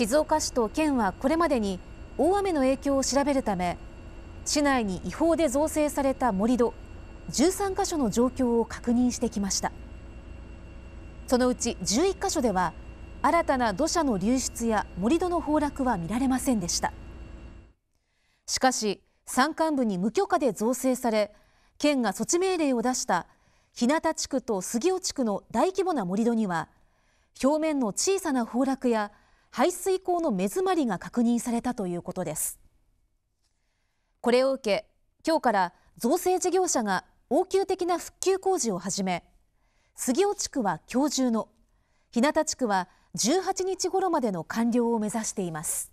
静岡市と県はこれまでに大雨の影響を調べるため市内に違法で造成された盛り土13箇所の状況を確認してきましたそのうち11箇所では新たな土砂の流出や盛り土の崩落は見られませんでしたしかし山間部に無許可で造成され県が措置命令を出した日向地区と杉尾地区の大規模な盛り土には表面の小さな崩落や排水口の目詰まりが確認されたということですこれを受け今日から造成事業者が応急的な復旧工事を始め杉尾地区は今日中の日向地区は18日頃までの完了を目指しています